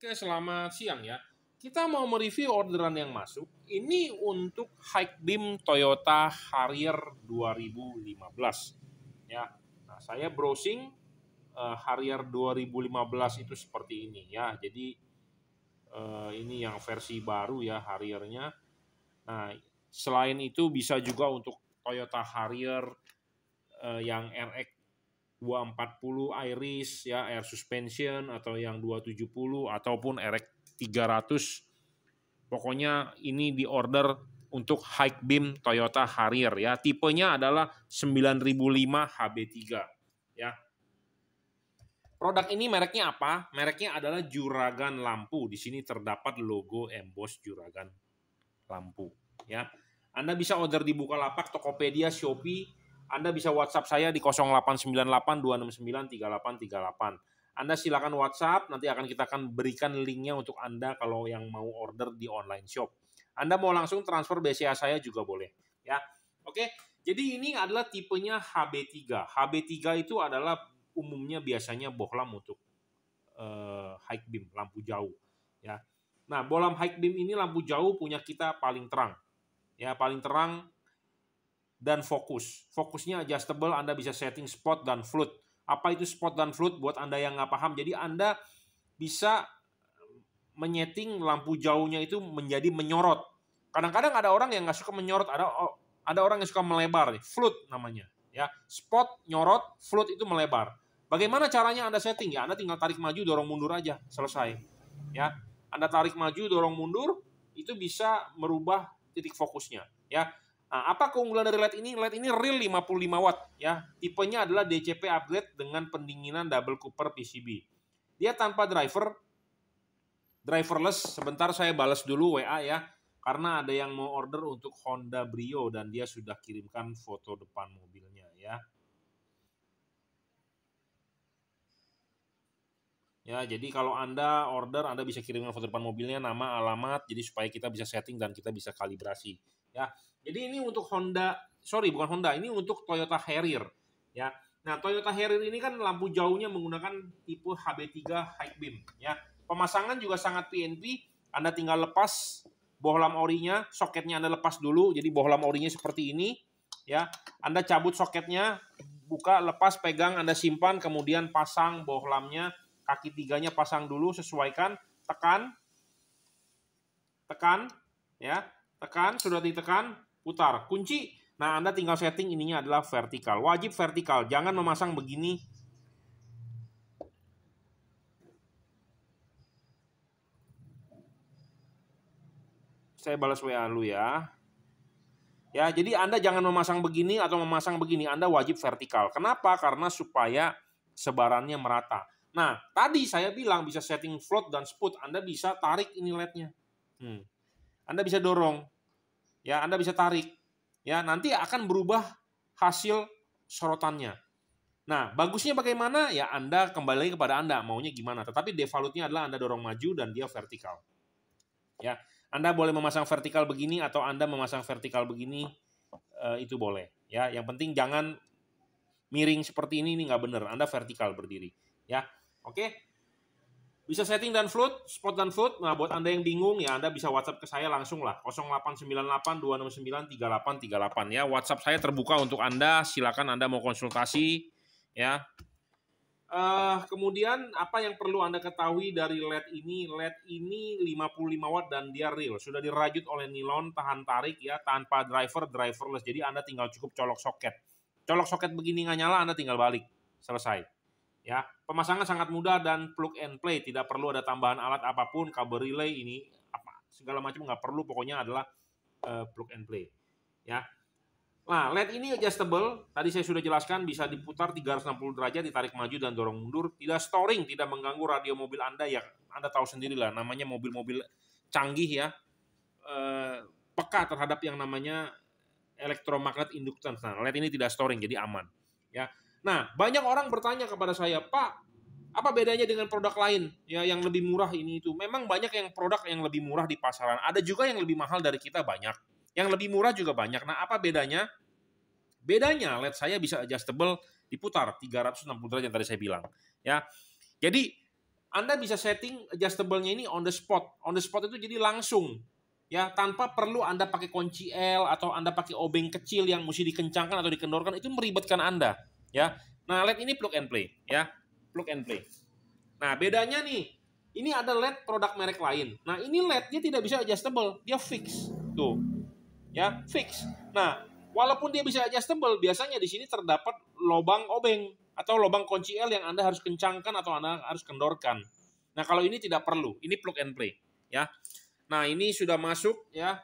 Oke, selamat siang ya. Kita mau mereview orderan yang masuk. Ini untuk high beam Toyota Harrier 2015. Ya. Nah, saya browsing uh, Harrier 2015 itu seperti ini ya. Jadi uh, ini yang versi baru ya Harriernya. Nah, selain itu bisa juga untuk Toyota Harrier uh, yang RX 240 Iris ya air suspension atau yang 270 ataupun RX 300 pokoknya ini di order untuk high beam Toyota Harrier ya tipenya adalah 9005 HB3 ya Produk ini mereknya apa? Mereknya adalah Juragan Lampu. Di sini terdapat logo emboss Juragan Lampu. Ya, Anda bisa order di Bukalapak, Tokopedia, Shopee, anda bisa WhatsApp saya di 0898-269-3838. Anda silakan WhatsApp, nanti akan kita akan berikan linknya untuk Anda kalau yang mau order di online shop. Anda mau langsung transfer BCA saya juga boleh. ya. Oke, jadi ini adalah tipenya HB3. HB3 itu adalah umumnya biasanya bohlam untuk uh, eh, high beam, lampu jauh. ya. Nah, bohlam high beam ini lampu jauh punya kita paling terang. Ya, paling terang dan fokus. Fokusnya adjustable, Anda bisa setting spot dan float. Apa itu spot dan float buat Anda yang nggak paham? Jadi Anda bisa menyeting lampu jauhnya itu menjadi menyorot. Kadang-kadang ada orang yang nggak suka menyorot, ada ada orang yang suka melebar, float namanya. Ya, spot, nyorot, float itu melebar. Bagaimana caranya Anda setting? Ya, Anda tinggal tarik maju, dorong mundur aja, selesai. Ya, Anda tarik maju, dorong mundur, itu bisa merubah titik fokusnya. Ya, Nah, apa keunggulan dari LED ini? LED ini real 55 watt ya. Tipenya adalah DCP upgrade dengan pendinginan double cooper PCB. Dia tanpa driver, driverless. Sebentar saya balas dulu WA ya, karena ada yang mau order untuk Honda Brio dan dia sudah kirimkan foto depan mobilnya ya. Ya, jadi kalau Anda order, Anda bisa kirimkan foto depan mobilnya, nama, alamat, jadi supaya kita bisa setting dan kita bisa kalibrasi. Ya, jadi ini untuk Honda, sorry bukan Honda, ini untuk Toyota Harrier. Ya, nah Toyota Harrier ini kan lampu jauhnya menggunakan tipe HB3 High Beam. Ya, pemasangan juga sangat PNP. Anda tinggal lepas bohlam orinya, soketnya Anda lepas dulu. Jadi bohlam orinya seperti ini. Ya, Anda cabut soketnya, buka, lepas, pegang, Anda simpan, kemudian pasang bohlamnya kaki tiganya pasang dulu, sesuaikan, tekan, tekan, ya, tekan, sudah ditekan, putar, kunci. Nah, Anda tinggal setting ininya adalah vertikal. Wajib vertikal, jangan memasang begini. Saya balas WA lu ya. Ya, jadi Anda jangan memasang begini atau memasang begini. Anda wajib vertikal. Kenapa? Karena supaya sebarannya merata. Nah, tadi saya bilang bisa setting float dan spot. Anda bisa tarik ini LED-nya. Hmm. Anda bisa dorong. Ya, Anda bisa tarik. Ya, nanti akan berubah hasil sorotannya. Nah, bagusnya bagaimana? Ya, Anda kembali kepada Anda, maunya gimana. Tetapi defaultnya adalah Anda dorong maju dan dia vertikal. Ya, Anda boleh memasang vertikal begini atau Anda memasang vertikal begini, eh, itu boleh. Ya, yang penting jangan miring seperti ini, ini nggak benar. Anda vertikal berdiri. Ya, Oke? Okay? Bisa setting dan float, spot dan float. Nah, buat Anda yang bingung ya Anda bisa WhatsApp ke saya langsung lah 0898 269 3838 ya. WhatsApp saya terbuka untuk Anda, silakan Anda mau konsultasi ya. Uh, kemudian apa yang perlu Anda ketahui dari LED ini? LED ini 55 watt dan dia real. Sudah dirajut oleh nilon, tahan tarik ya, tanpa driver, driverless. Jadi Anda tinggal cukup colok soket. Colok soket begini nggak nyala, Anda tinggal balik. Selesai. Ya, pemasangan sangat mudah dan plug and play, tidak perlu ada tambahan alat apapun, kabel relay ini apa segala macam nggak perlu, pokoknya adalah uh, plug and play. Ya. Nah, LED ini adjustable, tadi saya sudah jelaskan bisa diputar 360 derajat, ditarik maju dan dorong mundur, tidak storing, tidak mengganggu radio mobil Anda ya. Anda tahu sendiri lah, namanya mobil-mobil canggih ya. Eh, peka terhadap yang namanya elektromagnet induktan Nah, LED ini tidak storing jadi aman. Ya. Nah, banyak orang bertanya kepada saya, Pak, apa bedanya dengan produk lain ya yang lebih murah ini itu? Memang banyak yang produk yang lebih murah di pasaran. Ada juga yang lebih mahal dari kita banyak. Yang lebih murah juga banyak. Nah, apa bedanya? Bedanya LED saya bisa adjustable diputar 360 derajat yang tadi saya bilang. Ya. Jadi Anda bisa setting adjustable-nya ini on the spot. On the spot itu jadi langsung ya tanpa perlu Anda pakai kunci L atau Anda pakai obeng kecil yang mesti dikencangkan atau dikendorkan itu meribetkan Anda ya. Nah, LED ini plug and play ya. Plug and play. Nah, bedanya nih, ini ada LED produk merek lain. Nah, ini LED-nya tidak bisa adjustable, dia fix. Tuh. Ya, fix. Nah, walaupun dia bisa adjustable, biasanya di sini terdapat lubang obeng atau lubang kunci L yang Anda harus kencangkan atau Anda harus kendorkan. Nah, kalau ini tidak perlu, ini plug and play, ya. Nah, ini sudah masuk ya.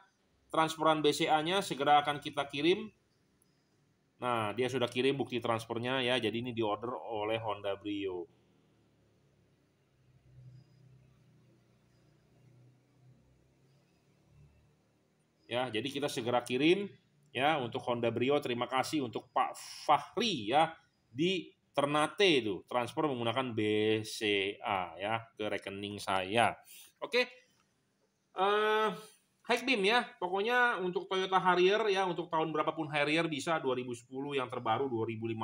Transferan BCA-nya segera akan kita kirim Nah, dia sudah kirim bukti transfernya ya. Jadi ini diorder oleh Honda Brio. Ya, jadi kita segera kirim ya untuk Honda Brio. Terima kasih untuk Pak Fahri ya di Ternate itu transfer menggunakan BCA ya ke rekening saya. Oke. Uh, high beam ya. Pokoknya untuk Toyota Harrier ya untuk tahun berapapun Harrier bisa 2010 yang terbaru 2015.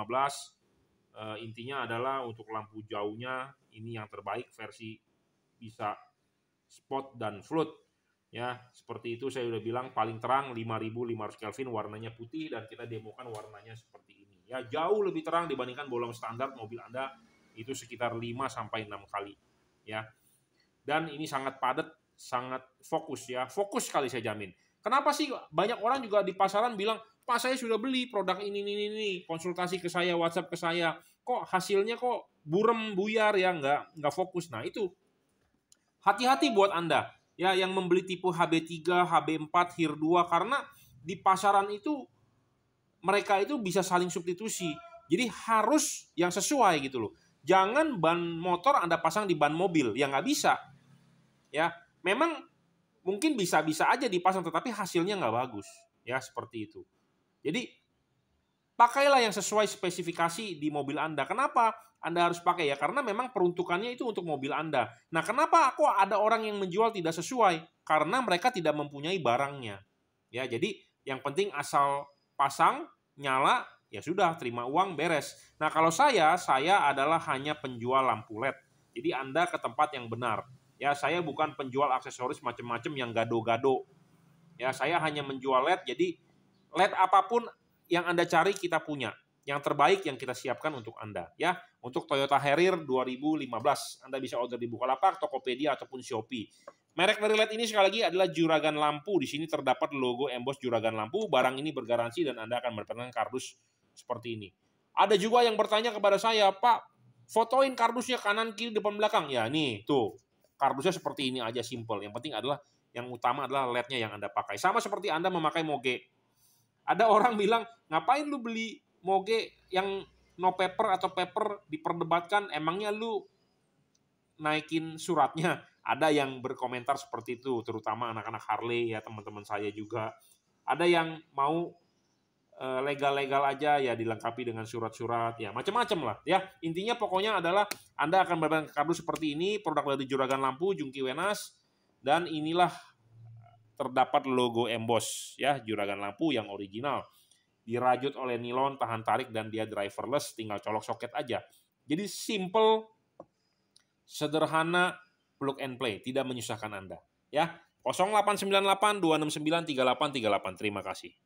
Uh, eh, intinya adalah untuk lampu jauhnya ini yang terbaik versi bisa spot dan float ya seperti itu saya sudah bilang paling terang 5500 Kelvin warnanya putih dan kita demokan warnanya seperti ini ya jauh lebih terang dibandingkan bolong standar mobil Anda itu sekitar 5 sampai 6 kali ya dan ini sangat padat sangat fokus ya. Fokus sekali saya jamin. Kenapa sih banyak orang juga di pasaran bilang, Pak saya sudah beli produk ini, ini, ini, konsultasi ke saya, WhatsApp ke saya, kok hasilnya kok burem, buyar ya, nggak, nggak fokus. Nah itu, hati-hati buat Anda ya yang membeli tipe HB3, HB4, HIR2 karena di pasaran itu mereka itu bisa saling substitusi. Jadi harus yang sesuai gitu loh. Jangan ban motor Anda pasang di ban mobil, ya nggak bisa. Ya, memang mungkin bisa-bisa aja dipasang tetapi hasilnya nggak bagus ya seperti itu. Jadi pakailah yang sesuai spesifikasi di mobil Anda. Kenapa Anda harus pakai ya? Karena memang peruntukannya itu untuk mobil Anda. Nah, kenapa aku ada orang yang menjual tidak sesuai? Karena mereka tidak mempunyai barangnya. Ya, jadi yang penting asal pasang, nyala, ya sudah terima uang beres. Nah, kalau saya saya adalah hanya penjual lampu LED. Jadi Anda ke tempat yang benar. Ya, saya bukan penjual aksesoris macam-macam yang gado-gado. Ya, saya hanya menjual LED. Jadi LED apapun yang Anda cari kita punya. Yang terbaik yang kita siapkan untuk Anda ya. Untuk Toyota Harrier 2015 Anda bisa order di Bukalapak, Tokopedia ataupun Shopee. Merek dari LED ini sekali lagi adalah Juragan Lampu. Di sini terdapat logo emboss Juragan Lampu. Barang ini bergaransi dan Anda akan mendapatkan kardus seperti ini. Ada juga yang bertanya kepada saya, Pak, fotoin kardusnya kanan kiri depan belakang. Ya nih, tuh kardusnya seperti ini aja simple. Yang penting adalah yang utama adalah led yang Anda pakai. Sama seperti Anda memakai moge. Ada orang bilang, "Ngapain lu beli moge yang no paper atau paper diperdebatkan? Emangnya lu naikin suratnya?" Ada yang berkomentar seperti itu, terutama anak-anak Harley ya, teman-teman saya juga. Ada yang mau Eh, legal-legal aja ya dilengkapi dengan surat-surat ya macam-macam lah ya intinya pokoknya adalah anda akan mendapatkan kabel seperti ini produk dari Juragan Lampu Jungki Wenas dan inilah eh, terdapat logo emboss ya Juragan Lampu yang original dirajut oleh nilon tahan tarik dan dia driverless tinggal colok soket aja jadi simple sederhana plug and play tidak menyusahkan anda ya 0898 269 3838 terima kasih